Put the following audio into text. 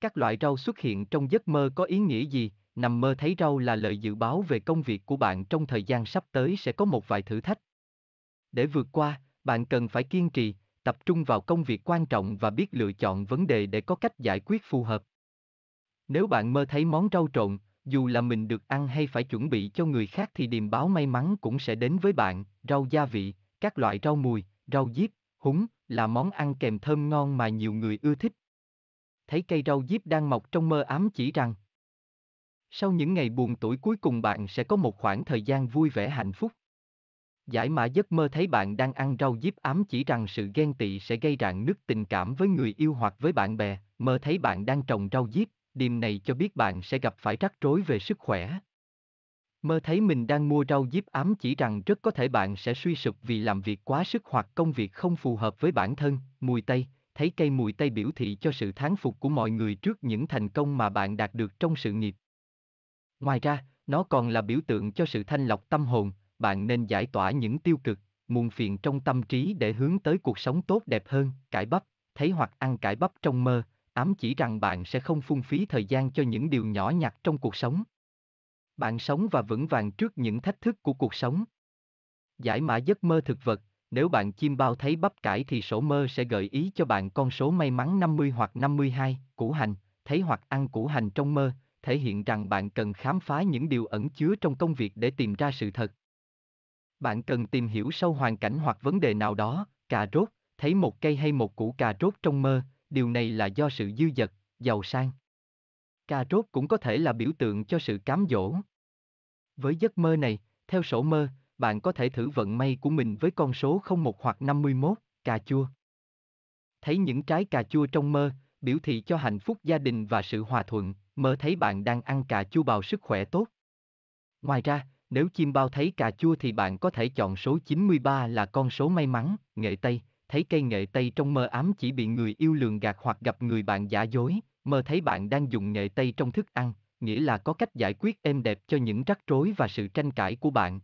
Các loại rau xuất hiện trong giấc mơ có ý nghĩa gì? Nằm mơ thấy rau là lời dự báo về công việc của bạn trong thời gian sắp tới sẽ có một vài thử thách. Để vượt qua, bạn cần phải kiên trì, tập trung vào công việc quan trọng và biết lựa chọn vấn đề để có cách giải quyết phù hợp. Nếu bạn mơ thấy món rau trộn, dù là mình được ăn hay phải chuẩn bị cho người khác thì điềm báo may mắn cũng sẽ đến với bạn, rau gia vị, các loại rau mùi, rau diếp, húng là món ăn kèm thơm ngon mà nhiều người ưa thích thấy cây rau diếp đang mọc trong mơ ám chỉ rằng sau những ngày buồn tuổi cuối cùng bạn sẽ có một khoảng thời gian vui vẻ hạnh phúc. Giải mã giấc mơ thấy bạn đang ăn rau diếp ám chỉ rằng sự ghen tị sẽ gây rạn nứt tình cảm với người yêu hoặc với bạn bè, mơ thấy bạn đang trồng rau diếp, điềm này cho biết bạn sẽ gặp phải rắc rối về sức khỏe. Mơ thấy mình đang mua rau diếp ám chỉ rằng rất có thể bạn sẽ suy sụp vì làm việc quá sức hoặc công việc không phù hợp với bản thân, mùi tây, thấy cây mùi tây biểu thị cho sự thán phục của mọi người trước những thành công mà bạn đạt được trong sự nghiệp. Ngoài ra, nó còn là biểu tượng cho sự thanh lọc tâm hồn, bạn nên giải tỏa những tiêu cực, muôn phiền trong tâm trí để hướng tới cuộc sống tốt đẹp hơn, cải bắp, thấy hoặc ăn cải bắp trong mơ, ám chỉ rằng bạn sẽ không phung phí thời gian cho những điều nhỏ nhặt trong cuộc sống. Bạn sống và vững vàng trước những thách thức của cuộc sống. Giải mã giấc mơ thực vật, nếu bạn chim bao thấy bắp cải thì sổ mơ sẽ gợi ý cho bạn con số may mắn 50 hoặc 52, củ hành, thấy hoặc ăn củ hành trong mơ, thể hiện rằng bạn cần khám phá những điều ẩn chứa trong công việc để tìm ra sự thật. Bạn cần tìm hiểu sâu hoàn cảnh hoặc vấn đề nào đó, cà rốt, thấy một cây hay một củ cà rốt trong mơ, điều này là do sự dư dật, giàu sang. Cà rốt cũng có thể là biểu tượng cho sự cám dỗ. Với giấc mơ này, theo sổ mơ, bạn có thể thử vận may của mình với con số 01 hoặc 51, cà chua. Thấy những trái cà chua trong mơ, biểu thị cho hạnh phúc gia đình và sự hòa thuận, mơ thấy bạn đang ăn cà chua bào sức khỏe tốt. Ngoài ra, nếu chim bao thấy cà chua thì bạn có thể chọn số 93 là con số may mắn, nghệ Tây, thấy cây nghệ Tây trong mơ ám chỉ bị người yêu lường gạt hoặc gặp người bạn giả dối, mơ thấy bạn đang dùng nghệ Tây trong thức ăn, nghĩa là có cách giải quyết êm đẹp cho những rắc rối và sự tranh cãi của bạn,